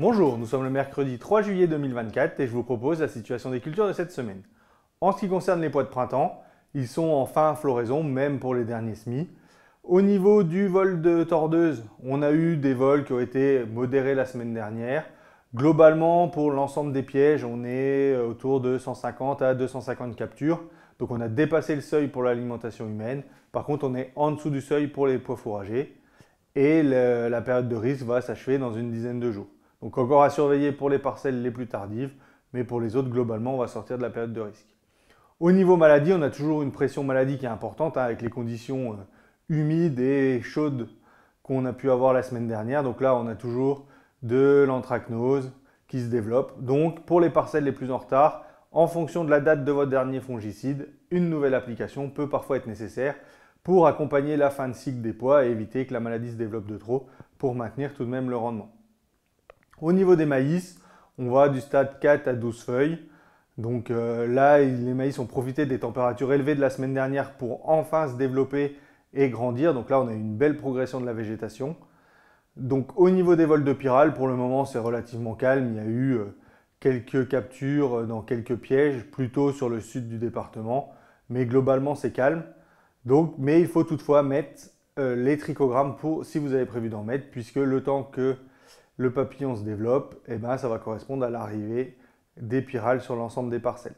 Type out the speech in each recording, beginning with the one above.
Bonjour, nous sommes le mercredi 3 juillet 2024 et je vous propose la situation des cultures de cette semaine. En ce qui concerne les pois de printemps, ils sont en fin floraison, même pour les derniers semis. Au niveau du vol de tordeuse, on a eu des vols qui ont été modérés la semaine dernière. Globalement, pour l'ensemble des pièges, on est autour de 150 à 250 captures. Donc on a dépassé le seuil pour l'alimentation humaine. Par contre, on est en dessous du seuil pour les pois fourragés. Et la période de risque va s'achever dans une dizaine de jours. Donc encore à surveiller pour les parcelles les plus tardives, mais pour les autres, globalement, on va sortir de la période de risque. Au niveau maladie, on a toujours une pression maladie qui est importante hein, avec les conditions euh, humides et chaudes qu'on a pu avoir la semaine dernière. Donc là, on a toujours de l'anthracnose qui se développe. Donc pour les parcelles les plus en retard, en fonction de la date de votre dernier fongicide, une nouvelle application peut parfois être nécessaire pour accompagner la fin de cycle des poids et éviter que la maladie se développe de trop pour maintenir tout de même le rendement. Au niveau des maïs, on voit du stade 4 à 12 feuilles. Donc euh, là, les maïs ont profité des températures élevées de la semaine dernière pour enfin se développer et grandir. Donc là, on a une belle progression de la végétation. Donc au niveau des vols de pyrale, pour le moment, c'est relativement calme. Il y a eu euh, quelques captures euh, dans quelques pièges, plutôt sur le sud du département. Mais globalement, c'est calme. Donc, mais il faut toutefois mettre les trichogrammes pour, si vous avez prévu d'en mettre, puisque le temps que le papillon se développe, et eh ben ça va correspondre à l'arrivée des pyrales sur l'ensemble des parcelles.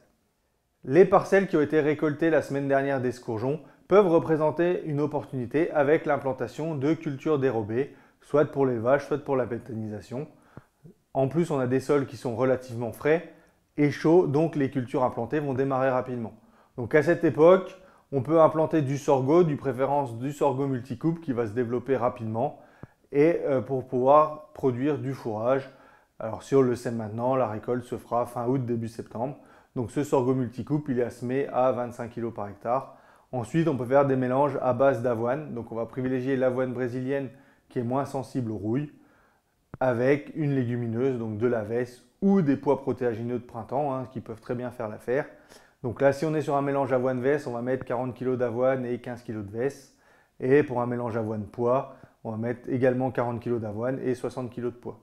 Les parcelles qui ont été récoltées la semaine dernière des d'escourgeons peuvent représenter une opportunité avec l'implantation de cultures dérobées, soit pour les vaches, soit pour la pétanisation. En plus, on a des sols qui sont relativement frais et chauds, donc les cultures implantées vont démarrer rapidement. Donc à cette époque, on peut implanter du sorgho, du préférence du sorgho multicoupe qui va se développer rapidement et euh, pour pouvoir produire du fourrage. Alors si on le sait maintenant, la récolte se fera fin août, début septembre. Donc ce sorgho multicoupe, il est à semer à 25 kg par hectare. Ensuite, on peut faire des mélanges à base d'avoine. Donc on va privilégier l'avoine brésilienne qui est moins sensible aux rouilles avec une légumineuse, donc de la veste ou des pois protéagineux de printemps hein, qui peuvent très bien faire l'affaire. Donc là, si on est sur un mélange avoine vesse on va mettre 40 kg d'avoine et 15 kg de veste. Et pour un mélange avoine-pois, on va mettre également 40 kg d'avoine et 60 kg de poids.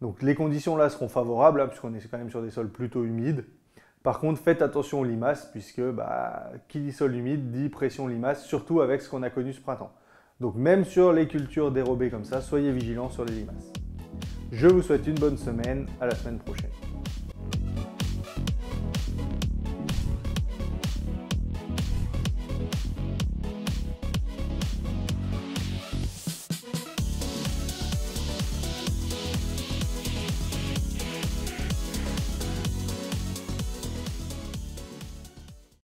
Donc les conditions là seront favorables, hein, puisqu'on est quand même sur des sols plutôt humides. Par contre, faites attention aux limaces, puisque bah, qui dit sol humide dit pression limace, surtout avec ce qu'on a connu ce printemps. Donc même sur les cultures dérobées comme ça, soyez vigilants sur les limaces. Je vous souhaite une bonne semaine, à la semaine prochaine.